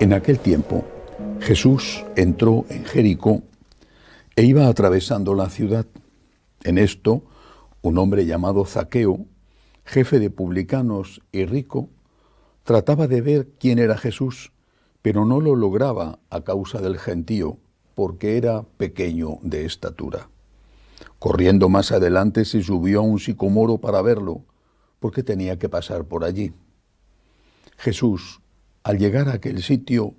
En aquel tiempo, Jesús entró en Jericó e iba atravesando la ciudad. En esto, un hombre llamado Zaqueo, jefe de publicanos y rico, trataba de ver quién era Jesús, pero no lo lograba a causa del gentío, porque era pequeño de estatura. Corriendo más adelante se subió a un sicomoro para verlo, porque tenía que pasar por allí. Jesús, al llegar a aquel sitio,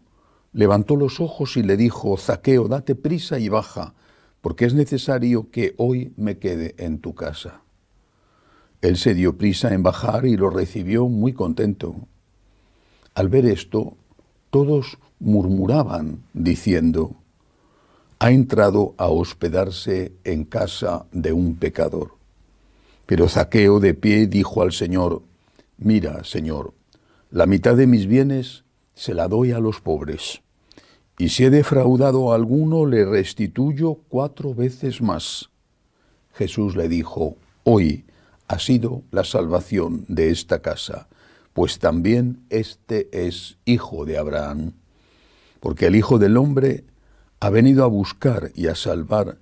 levantó los ojos y le dijo, Zaqueo, date prisa y baja, porque es necesario que hoy me quede en tu casa. Él se dio prisa en bajar y lo recibió muy contento. Al ver esto, todos murmuraban diciendo, ha entrado a hospedarse en casa de un pecador. Pero Zaqueo de pie dijo al Señor, mira, Señor, la mitad de mis bienes se la doy a los pobres, y si he defraudado a alguno, le restituyo cuatro veces más. Jesús le dijo, hoy ha sido la salvación de esta casa pues también este es hijo de Abraham, porque el Hijo del Hombre ha venido a buscar y a salvar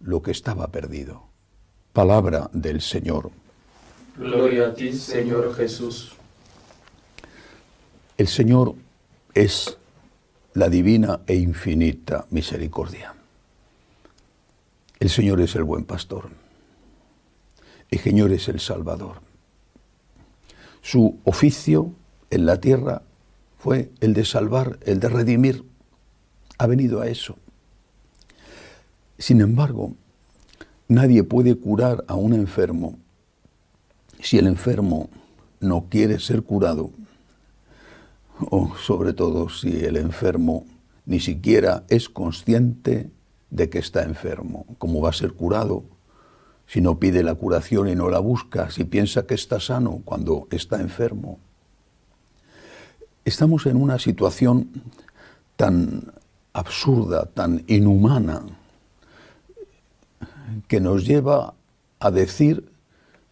lo que estaba perdido. Palabra del Señor. Gloria a ti, Señor Jesús. El Señor es la divina e infinita misericordia. El Señor es el buen pastor. El Señor es el Salvador. Su oficio en la tierra fue el de salvar, el de redimir. Ha venido a eso. Sin embargo, nadie puede curar a un enfermo si el enfermo no quiere ser curado, o sobre todo si el enfermo ni siquiera es consciente de que está enfermo, cómo va a ser curado si no pide la curación y no la busca, si piensa que está sano cuando está enfermo. Estamos en una situación tan absurda, tan inhumana, que nos lleva a decir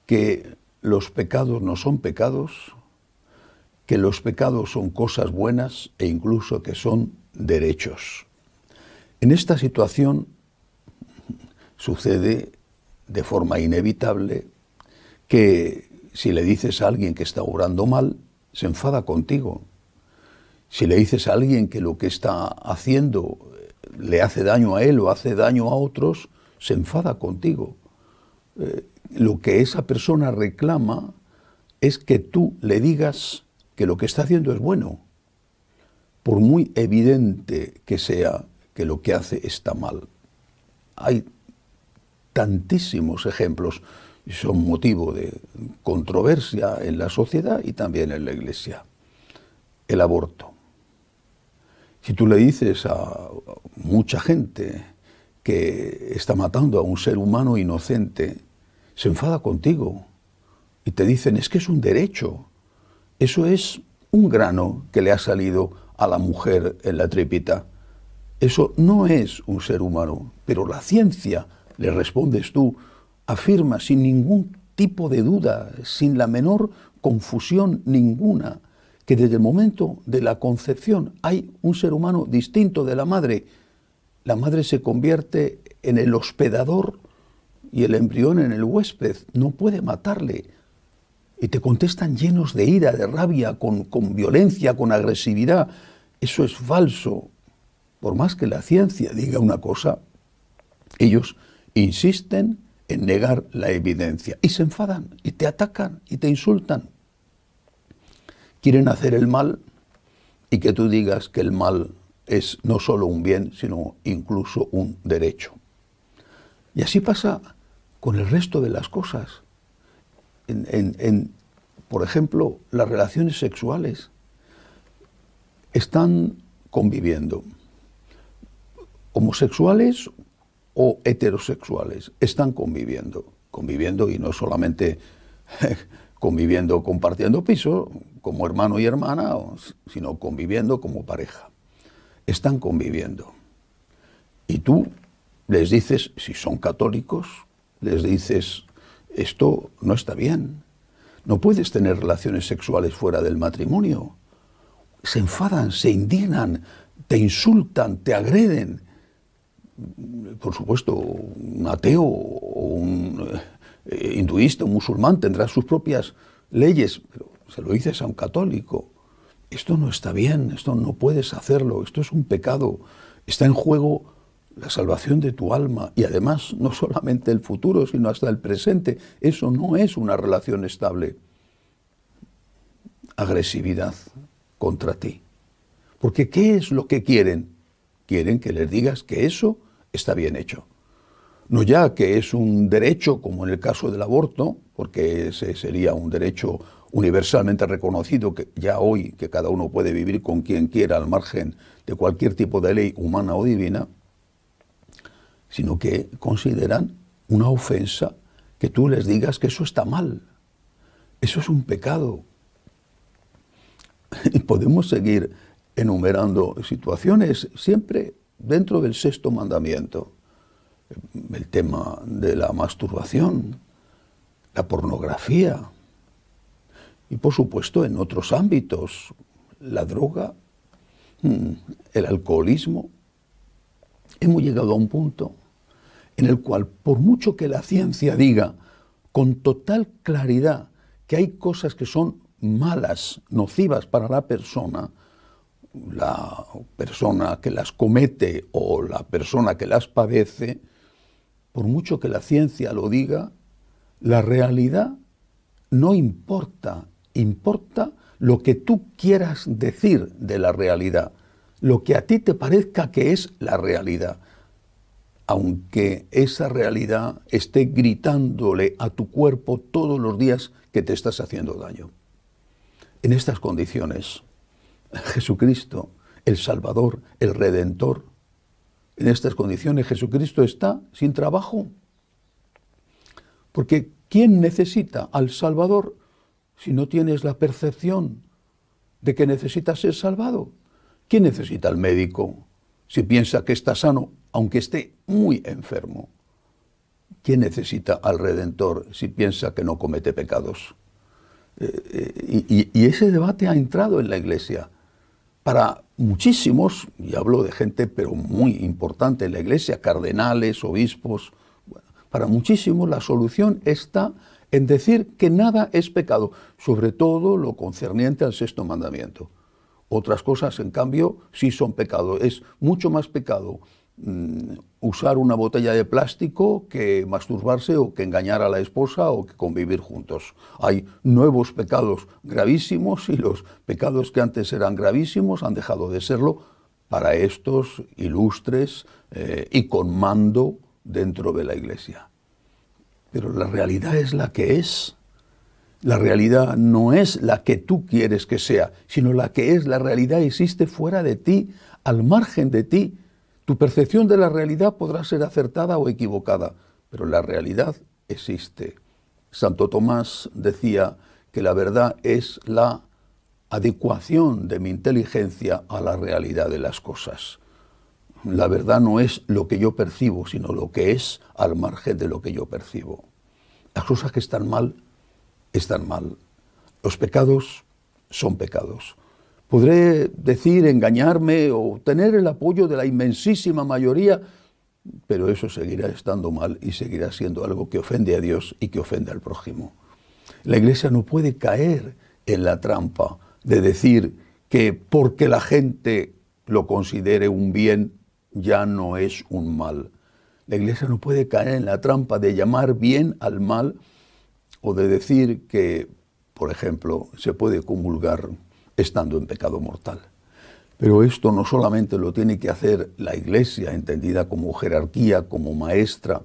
que los pecados no son pecados, que los pecados son cosas buenas e incluso que son derechos. En esta situación sucede de forma inevitable que si le dices a alguien que está obrando mal, se enfada contigo. Si le dices a alguien que lo que está haciendo eh, le hace daño a él o hace daño a otros, se enfada contigo. Eh, lo que esa persona reclama es que tú le digas que lo que está haciendo es bueno, por muy evidente que sea que lo que hace está mal. Hay tantísimos ejemplos y son motivo de controversia en la sociedad y también en la iglesia. El aborto. Si tú le dices a mucha gente que está matando a un ser humano inocente, se enfada contigo y te dicen, es que es un derecho. Eso es un grano que le ha salido a la mujer en la trépita. Eso no es un ser humano, pero la ciencia le respondes tú, afirma sin ningún tipo de duda, sin la menor confusión ninguna, que desde el momento de la concepción hay un ser humano distinto de la madre. La madre se convierte en el hospedador y el embrión en el huésped. No puede matarle. Y te contestan llenos de ira, de rabia, con, con violencia, con agresividad. Eso es falso. Por más que la ciencia diga una cosa, ellos insisten en negar la evidencia y se enfadan y te atacan y te insultan. Quieren hacer el mal y que tú digas que el mal es no solo un bien, sino incluso un derecho. Y así pasa con el resto de las cosas. En, por ejemplo, las relaciones sexuales están conviviendo homosexuales o heterosexuales están conviviendo, conviviendo y no solamente conviviendo compartiendo piso como hermano y hermana, sino conviviendo como pareja. Están conviviendo. Y tú les dices, si son católicos, les dices, esto no está bien. No puedes tener relaciones sexuales fuera del matrimonio. Se enfadan, se indignan, te insultan, te agreden por supuesto, un ateo o un eh, hinduista, un musulmán, tendrá sus propias leyes, pero se lo dices a un católico, esto no está bien, esto no puedes hacerlo, esto es un pecado, está en juego la salvación de tu alma y además no solamente el futuro, sino hasta el presente. Eso no es una relación estable. Agresividad contra ti. Porque ¿qué es lo que quieren? Quieren que les digas que eso está bien hecho. No ya que es un derecho, como en el caso del aborto, porque ese sería un derecho universalmente reconocido que ya hoy que cada uno puede vivir con quien quiera al margen de cualquier tipo de ley humana o divina, sino que consideran una ofensa que tú les digas que eso está mal. Eso es un pecado. Y podemos seguir enumerando situaciones siempre dentro del sexto mandamiento, el tema de la masturbación, la pornografía y por supuesto en otros ámbitos, la droga, mm, el alcoholismo, hemos llegado a un punto en el cual por mucho que la ciencia diga con total claridad que hay cosas que son malas, nocivas para la persona, la persona que las comete o la persona que las padece, por mucho que la ciencia lo diga, la realidad no importa, importa lo que tú quieras decir de la realidad, lo que a ti te parezca que es la realidad, aunque esa realidad esté gritándole a tu cuerpo todos los días que te estás haciendo daño. En estas condiciones, Jesucristo, el Salvador, el Redentor. En estas condiciones Jesucristo está sin trabajo. Porque ¿quién necesita al Salvador si no tienes la percepción de que necesitas ser salvado? ¿Quién necesita al médico si piensa que está sano aunque esté muy enfermo? ¿Quién necesita al Redentor si piensa que no comete pecados? Eh, eh, y, ese debate ha entrado en la Iglesia para muchísimos, y hablo de gente pero muy importante en la iglesia, cardenales, obispos, para muchísimos la solución está en decir que nada es pecado, sobre todo lo concerniente al sexto mandamiento. Otras cosas, en cambio, sí son pecado. Es mucho más pecado Mm, usar una botella de plástico que masturbarse o que engañar a la esposa o que convivir juntos. Hay nuevos pecados gravísimos y los pecados que antes eran gravísimos han dejado de serlo para estos ilustres eh, y con mando dentro de la Iglesia. Pero la realidad es la que es. La realidad no es la que tú quieres que sea, sino la que es. La realidad existe fuera de ti, al margen de ti tu percepción de la realidad podrá ser acertada o equivocada, pero la realidad existe. Santo Tomás decía que la verdad es la adecuación de mi inteligencia a la realidad de las cosas. La verdad no es lo que yo percibo, sino lo que es al margen de lo que yo percibo. Las cosas que están mal, están mal. Los pecados son pecados. Podré decir, engañarme o tener el apoyo de la inmensísima mayoría, pero eso seguirá estando mal y seguirá siendo algo que ofende a Dios y que ofende al prójimo. La iglesia no puede caer en la trampa de decir que porque la gente lo considere un bien, ya no es un mal. La iglesia no puede caer en la trampa de llamar bien al mal o de decir que, por ejemplo, se puede comulgar estando en pecado mortal. Pero esto no solamente lo tiene que hacer la Iglesia, entendida como jerarquía, como maestra,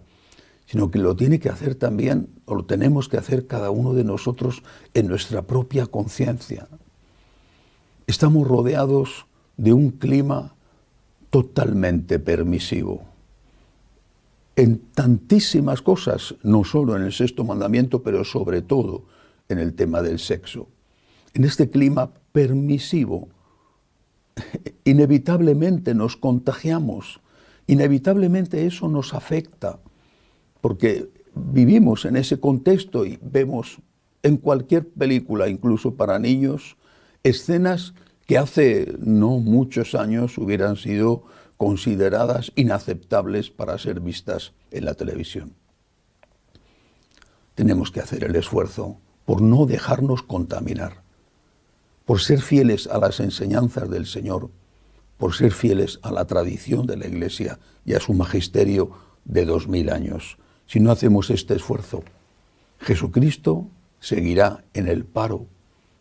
sino que lo tiene que hacer también, o lo tenemos que hacer cada uno de nosotros en nuestra propia conciencia. Estamos rodeados de un clima totalmente permisivo. En tantísimas cosas, no solo en el sexto mandamiento, pero sobre todo en el tema del sexo en este clima permisivo, inevitablemente nos contagiamos, inevitablemente eso nos afecta, porque vivimos en ese contexto y vemos en cualquier película, incluso para niños, escenas que hace no muchos años hubieran sido consideradas inaceptables para ser vistas en la televisión. Tenemos que hacer el esfuerzo por no dejarnos contaminar por ser fieles a las enseñanzas del Señor, por ser fieles a la tradición de la Iglesia y a su magisterio de dos mil años. Si no hacemos este esfuerzo, Jesucristo seguirá en el paro,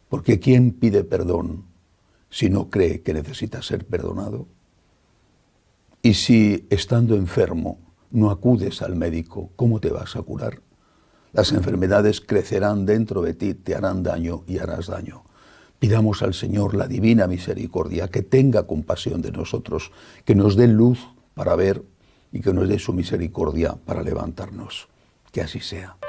porque ¿quién pide perdón si no cree que necesita ser perdonado? Y si estando enfermo no acudes al médico, ¿cómo te vas a curar? Las enfermedades crecerán dentro de ti, te harán daño y harás daño. Pidamos al Señor la divina misericordia, que tenga compasión de nosotros, que nos dé luz para ver y que nos dé su misericordia para levantarnos. Que así sea.